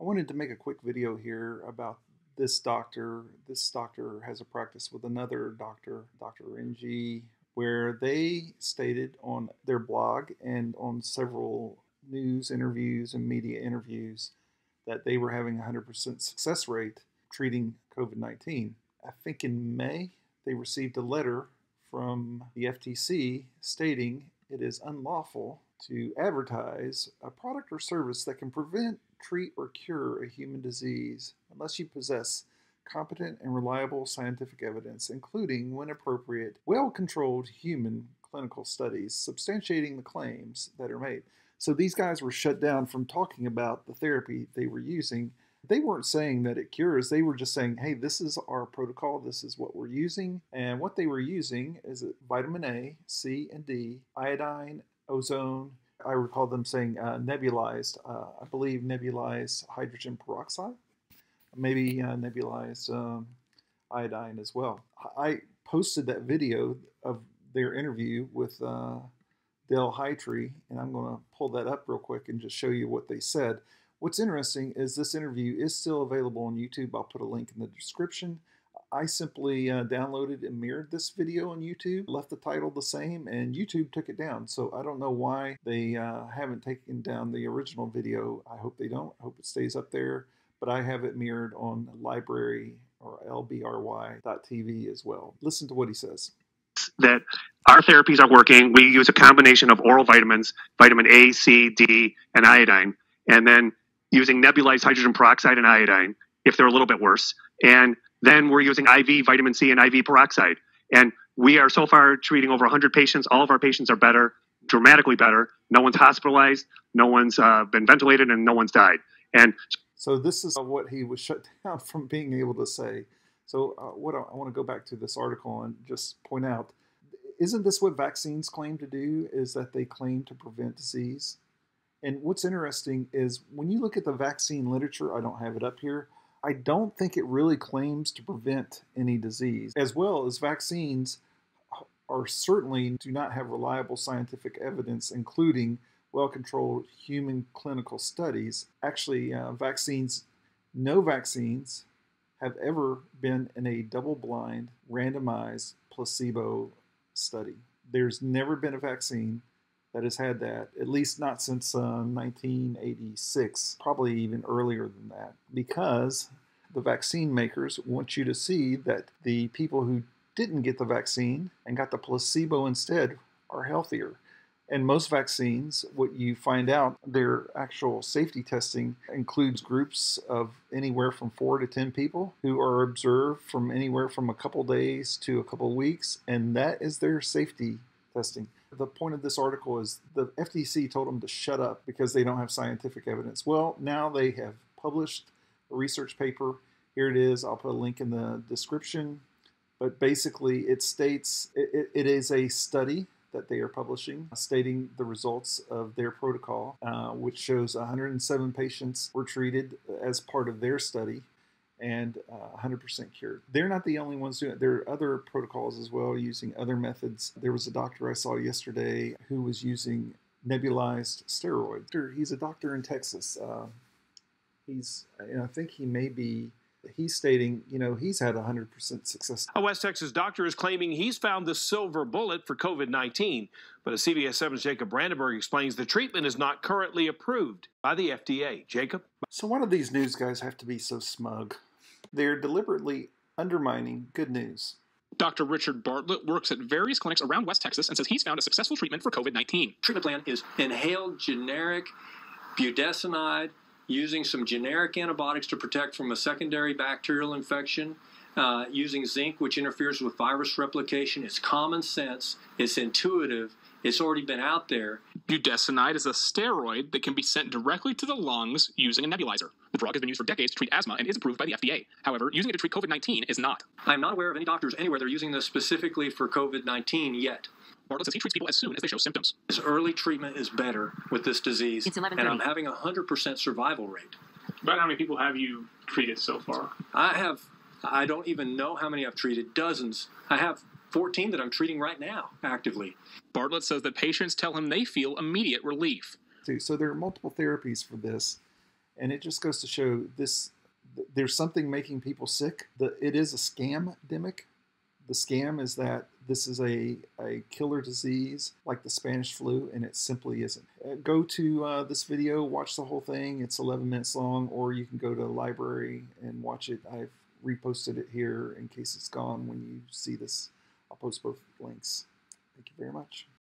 I wanted to make a quick video here about this doctor. This doctor has a practice with another doctor, Dr. Renji, where they stated on their blog and on several news interviews and media interviews that they were having 100% success rate treating COVID-19. I think in May they received a letter from the FTC stating it is unlawful to advertise a product or service that can prevent treat or cure a human disease unless you possess competent and reliable scientific evidence, including, when appropriate, well controlled human clinical studies substantiating the claims that are made. So these guys were shut down from talking about the therapy they were using. They weren't saying that it cures, they were just saying, hey, this is our protocol, this is what we're using. And what they were using is vitamin A, C, and D, iodine, ozone, I recall them saying uh, nebulized, uh, I believe nebulized hydrogen peroxide, maybe uh, nebulized um, iodine as well. I posted that video of their interview with uh, Dale Hightree, and I'm going to pull that up real quick and just show you what they said. What's interesting is this interview is still available on YouTube. I'll put a link in the description. I simply uh, downloaded and mirrored this video on YouTube, left the title the same, and YouTube took it down. So I don't know why they uh, haven't taken down the original video. I hope they don't. I hope it stays up there. But I have it mirrored on library or lbry.tv as well. Listen to what he says. That our therapies are working. We use a combination of oral vitamins, vitamin A, C, D, and iodine, and then using nebulized hydrogen peroxide and iodine if they're a little bit worse. And then we're using IV vitamin C and IV peroxide. And we are so far treating over 100 patients. All of our patients are better, dramatically better. No one's hospitalized, no one's uh, been ventilated, and no one's died. And so this is what he was shut down from being able to say. So uh, what I, I want to go back to this article and just point out, isn't this what vaccines claim to do? Is that they claim to prevent disease? And what's interesting is when you look at the vaccine literature, I don't have it up here, I don't think it really claims to prevent any disease, as well as vaccines are certainly do not have reliable scientific evidence, including well controlled human clinical studies. Actually, uh, vaccines, no vaccines have ever been in a double blind, randomized placebo study. There's never been a vaccine that has had that, at least not since uh, 1986, probably even earlier than that, because the vaccine makers want you to see that the people who didn't get the vaccine and got the placebo instead are healthier. And most vaccines, what you find out, their actual safety testing includes groups of anywhere from four to 10 people who are observed from anywhere from a couple days to a couple weeks, and that is their safety testing. The point of this article is the FTC told them to shut up because they don't have scientific evidence. Well, now they have published a research paper. Here it is. I'll put a link in the description. But basically, it states it, it is a study that they are publishing, uh, stating the results of their protocol, uh, which shows 107 patients were treated as part of their study and uh, 100% cured. They're not the only ones doing it. There are other protocols as well using other methods. There was a doctor I saw yesterday who was using nebulized steroids. He's a doctor in Texas. Uh, he's, and I think he may be he's stating, you know, he's had 100% success. A West Texas doctor is claiming he's found the silver bullet for COVID 19. But as CBS 7's Jacob Brandenburg explains, the treatment is not currently approved by the FDA. Jacob? So, why do these news guys have to be so smug? They are deliberately undermining good news. Dr. Richard Bartlett works at various clinics around West Texas and says he's found a successful treatment for COVID 19. Treatment plan is inhaled generic budesonide using some generic antibiotics to protect from a secondary bacterial infection, uh, using zinc, which interferes with virus replication. It's common sense, it's intuitive, it's already been out there. Budesonide is a steroid that can be sent directly to the lungs using a nebulizer. The drug has been used for decades to treat asthma and is approved by the FDA. However, using it to treat COVID 19 is not. I'm not aware of any doctors anywhere that are using this specifically for COVID 19 yet. Bartlett says he treats people as soon as they show symptoms. This early treatment is better with this disease, it's and I'm having a 100% survival rate. About how many people have you treated so far? I have, I don't even know how many I've treated, dozens. I have 14 that I'm treating right now actively. Bartlett says that patients tell him they feel immediate relief. So there are multiple therapies for this, and it just goes to show this there's something making people sick. The, it is a scam demic. The scam is that this is a, a killer disease like the Spanish flu, and it simply isn't. Uh, go to uh, this video, watch the whole thing. It's 11 minutes long, or you can go to the library and watch it. I've reposted it here in case it's gone when you see this I'll post both links. Thank you very much.